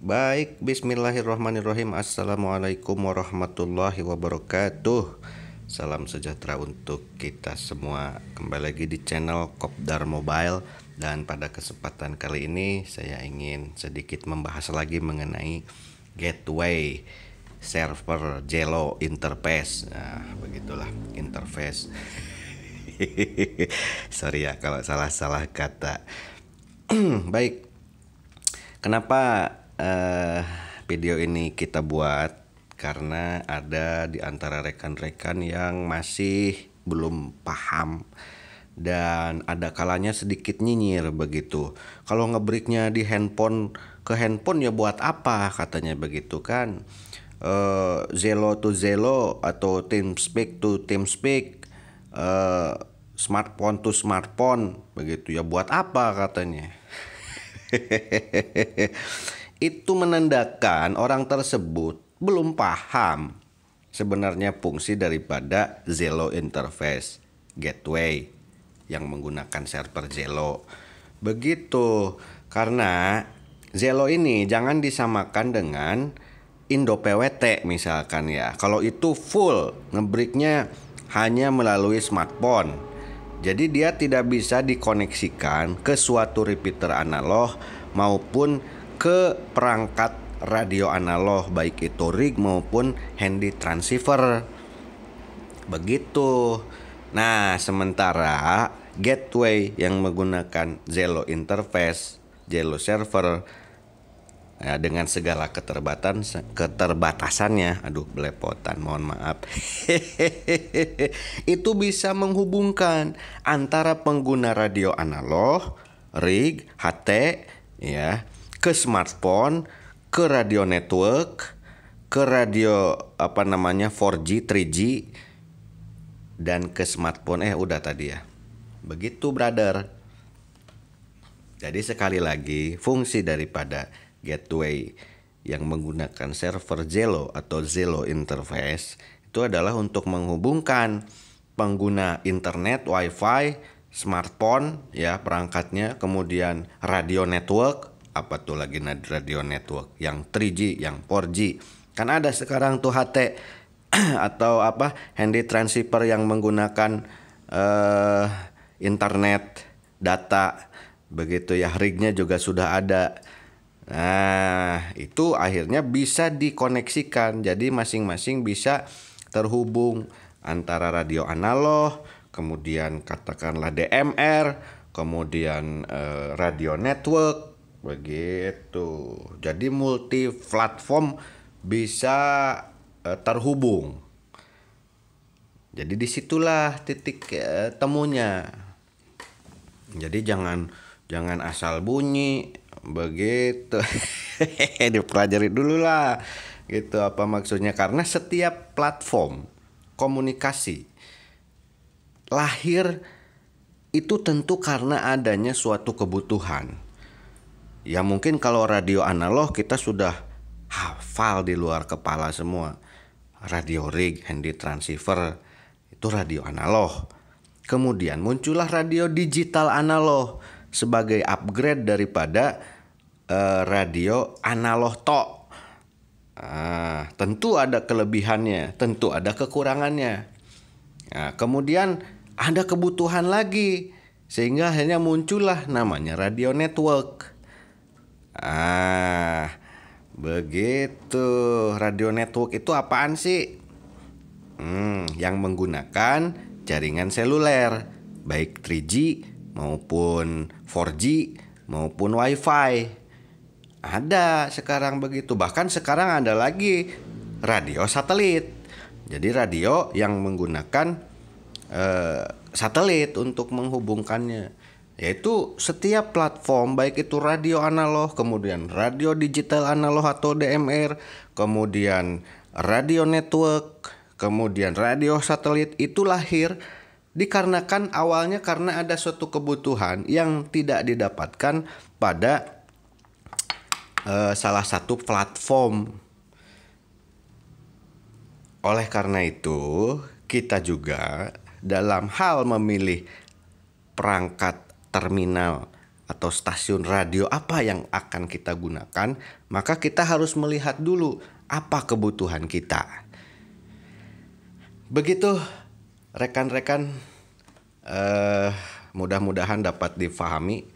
Baik, bismillahirrahmanirrahim. Assalamualaikum warahmatullahi wabarakatuh. Salam sejahtera untuk kita semua. Kembali lagi di channel Kopdar Mobile dan pada kesempatan kali ini saya ingin sedikit membahas lagi mengenai gateway server Jelo interface. Nah, begitulah interface. Sorry ya kalau salah-salah kata. Baik. Kenapa uh, video ini kita buat karena ada di antara rekan-rekan yang masih belum paham dan ada kalanya sedikit nyinyir begitu. Kalau ngebreaknya di handphone ke handphone ya buat apa katanya begitu kan. Uh, zelo to zelo atau Team Speak to speak, uh, eh, smartphone to smartphone begitu ya buat apa katanya. itu menandakan orang tersebut belum paham sebenarnya fungsi daripada Zelo interface gateway yang menggunakan server Zelo. Begitu karena Zelo ini jangan disamakan dengan Indo PWT misalkan ya. Kalau itu full ngebreaknya hanya melalui smartphone. Jadi dia tidak bisa dikoneksikan ke suatu repeater analog maupun ke perangkat radio analog baik itu rig maupun handy transceiver. Begitu. Nah, sementara gateway yang menggunakan Zelo interface, Zelo server ya, dengan segala keterbatasan keterbatasannya aduh belepotan mohon maaf itu bisa menghubungkan antara pengguna radio analog rig HT ya ke smartphone, ke radio network, ke radio apa namanya 4G, 3G dan ke smartphone eh udah tadi ya. Begitu brother. Jadi sekali lagi fungsi daripada gateway yang menggunakan server Zelo atau Zelo interface itu adalah untuk menghubungkan pengguna internet, wifi, smartphone ya perangkatnya, kemudian radio network apa tuh lagi radio network yang 3G, yang 4G. Kan ada sekarang tuh HT atau apa handy transceiver yang menggunakan uh, internet data begitu ya rignya juga sudah ada nah itu akhirnya bisa dikoneksikan jadi masing-masing bisa terhubung antara radio analog kemudian katakanlah DMR kemudian eh, radio network Begitu. Jadi multi platform bisa uh, terhubung. Jadi disitulah titik uh, temunya. Jadi jangan jangan asal bunyi begitu. Dipelajari dulu lah gitu apa maksudnya karena setiap platform komunikasi lahir itu tentu karena adanya suatu kebutuhan ya mungkin kalau radio analog kita sudah hafal di luar kepala semua. Radio rig, handy transceiver, itu radio analog. Kemudian muncullah radio digital analog sebagai upgrade daripada uh, radio analog tok. Ah, tentu ada kelebihannya, tentu ada kekurangannya. Nah, kemudian ada kebutuhan lagi sehingga akhirnya muncullah namanya radio network. Ah, begitu. Radio network itu apaan sih? Hmm, yang menggunakan jaringan seluler, baik 3G maupun 4G maupun WiFi. Ada sekarang begitu, bahkan sekarang ada lagi radio satelit. Jadi radio yang menggunakan eh, satelit untuk menghubungkannya yaitu setiap platform baik itu radio analog, kemudian radio digital analog atau DMR, kemudian radio network, kemudian radio satelit itu lahir dikarenakan awalnya karena ada suatu kebutuhan yang tidak didapatkan pada uh, salah satu platform. Oleh karena itu, kita juga dalam hal memilih perangkat terminal atau stasiun radio apa yang akan kita gunakan, maka kita harus melihat dulu apa kebutuhan kita. Begitu rekan-rekan eh, mudah-mudahan dapat difahami.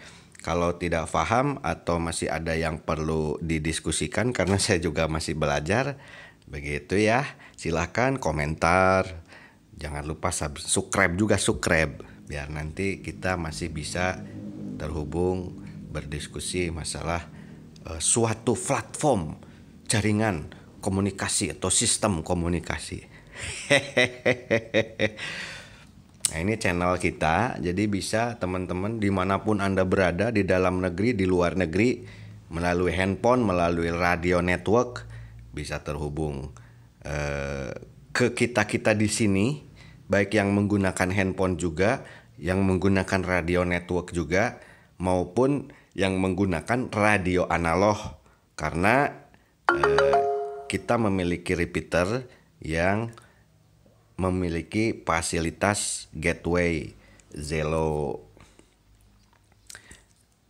Kalau tidak faham atau masih ada yang perlu didiskusikan karena saya juga masih belajar, begitu ya. Silahkan komentar. Jangan lupa subscribe juga subscribe biar nanti kita masih bisa terhubung berdiskusi masalah uh, suatu platform jaringan komunikasi atau sistem komunikasi. nah ini channel kita, jadi bisa teman-teman dimanapun anda berada di dalam negeri, di luar negeri, melalui handphone, melalui radio network bisa terhubung uh, ke kita kita di sini baik yang menggunakan handphone juga, yang menggunakan radio network juga, maupun yang menggunakan radio analog karena eh, kita memiliki repeater yang memiliki fasilitas gateway Zelo.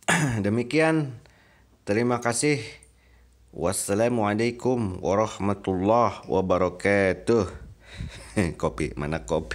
Demikian, terima kasih. Wassalamualaikum warahmatullahi wabarakatuh. copy mana copy.